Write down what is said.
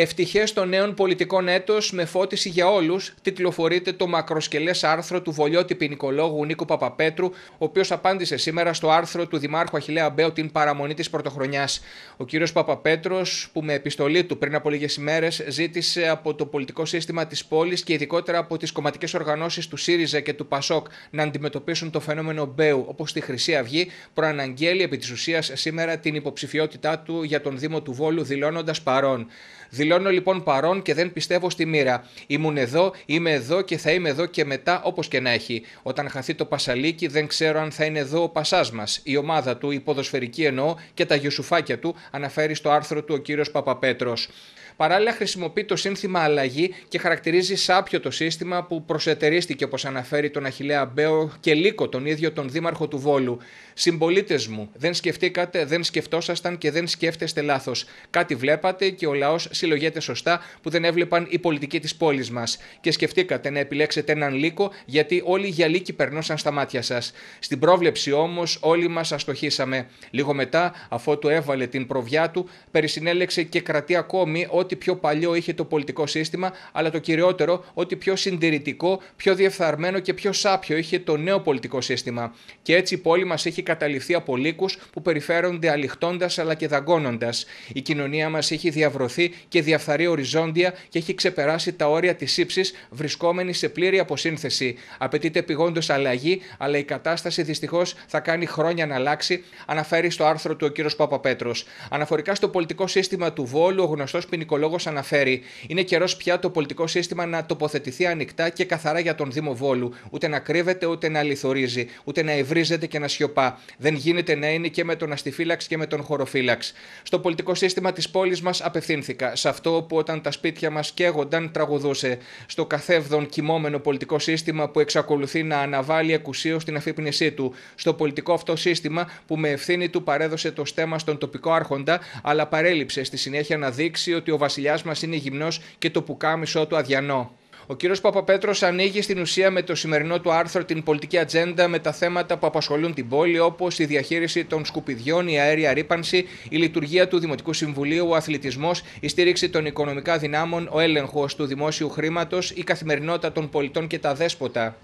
Ευτυχέ των νέων πολιτικών έτος με φώτιση για όλους, τιτλοφορείται το μακροσκελές άρθρο του βολιώτη ποινικολόγου Νίκο Παπαπέτρου, ο οποίος απάντησε σήμερα στο άρθρο του Δημάρχου Αχηλέα Μπέου την παραμονή της Πρωτοχρονιάς. Ο κ. Παπαπέτρος, που με επιστολή του πριν από λίγες ημέρες ζήτησε από το πολιτικό σύστημα της πόλης και ειδικότερα από τις κομματικές οργανώσεις του ΣΥΡΙΖΑ και του ΠΑΣΟΚ να αντιμετωπίσουν το φαινόμενο Μπέου όπως τη Χρυσή Αυγή, προαναγγέλει επί της ουσίας σήμερα την υποψηφιότητά του για τον Δήμο του Βόλου, δηλώνοντας παρόν. Δηλώνω λοιπόν παρόν και δεν πιστεύω στη μοίρα. Ήμουν εδώ, είμαι εδώ και θα είμαι εδώ και μετά όπως και να έχει. Όταν χαθεί το Πασαλίκι, δεν ξέρω αν θα είναι εδώ ο Πασάς μας, η ομάδα του, η ποδοσφαιρική εννοώ και τα γιουσουφάκια του, αναφέρει στο άρθρο του ο κύριος Παπαπέτρος. Παράλληλα, χρησιμοποιεί το σύνθημα αλλαγή και χαρακτηρίζει σάπιο το σύστημα που προσετερίστηκε, όπως αναφέρει τον Αχηλέα Μπέο και Λίκο, τον ίδιο τον δήμαρχο του Βόλου. Συμπολίτες μου, δεν σκεφτήκατε, δεν σκεφτόσασταν και δεν σκέφτεστε λάθος. Κάτι βλέπατε και ο λαός συλλογέται σωστά που δεν έβλεπαν οι πολιτικοί της πόλης μας. Και σκεφτήκατε να επιλέξετε έναν Λίκο γιατί όλοι οι γυαλίκοι περνούσαν στα μάτια σας. Στην πρόβλεψη όμως όλοι μας αστοχήσαμε. Λίγο μετά, αφότου έβαλε την προβιά του, περισυνέλεξε και κρατεί ακόμη ό,τι ό,τι πιο παλιό είχε το πολιτικό σύστημα, αλλά το κυριότερο, ό,τι πιο συντηρητικό, πιο διεφθαρμένο και πιο σάπιο είχε το νέο πολιτικό σύστημα. Και έτσι η πόλη μας έχει καταληφθεί από λύκους που περιφέρονται αληχτώντας αλλά και δαγκώνοντας. Η κοινωνία μας έχει διαβρωθεί και διαφθαρεί οριζόντια και έχει ξεπεράσει τα όρια της ύψης, βρισκόμενη σε πλήρη αποσύνθεση. Απαιτείται επιγόντω αλλαγή, αλλά η κατάσταση δυστυχώς θα κάνει χρόνια να αλλάξει, αναφέρει στο άρθρο του ο κ. Παπαπέτρος. Αναφορικά στο πολιτικό σύστημα του Βόλου, ο γνωστός ποινικό αρχαιολόγο αναφέρει, είναι καιρός πια το πολιτικό σύστημα να τοποθετηθεί ανοιχτά και καθαρά για τον Δήμο Βόλου. Ούτε να κρύβεται, ούτε να λιθορίζει, ούτε να ευρίζεται και να σιωπά. Δεν γίνεται να είναι και με τον αστιφύλαξ και με τον χωροφύλαξ. Στο πολιτικό σύστημα της πόλης μας απευθύνθηκα. Σε αυτό που όταν τα σπίτια μας καίγονταν τραγουδούσε. Στο καθεύδον κοιμόμενο πολιτικό σύστημα που εξακολουθεί να αναβάλει εκουσίως την αφύπνισή του. Στο πολιτικό αυτό σύστημα που με ευθύνη του παρέδωσε το στέμα στον τοπικό άρχοντα, αλλά παρέλειψε στη συνέχεια να δείξει ότι ο βασιλιάς μας είναι γυμνός και το πουκάμισό του αδιανό. Ο κύριος Παπαπέτρος ανοίγει στην ουσία με το σημερινό του άρθρο την πολιτική ατζέντα με τα θέματα που απασχολούν την πόλη, όπως η διαχείριση των σκουπιδιών, η αέρια ρήπανση, η λειτουργία του Δημοτικού Συμβουλίου, ο αθλητισμός, η στήριξη των οικονομικά δυνάμων, ο έλεγχος του δημόσιου χρήματος, η καθημερινότητα των πολιτών και τα δέσποτα.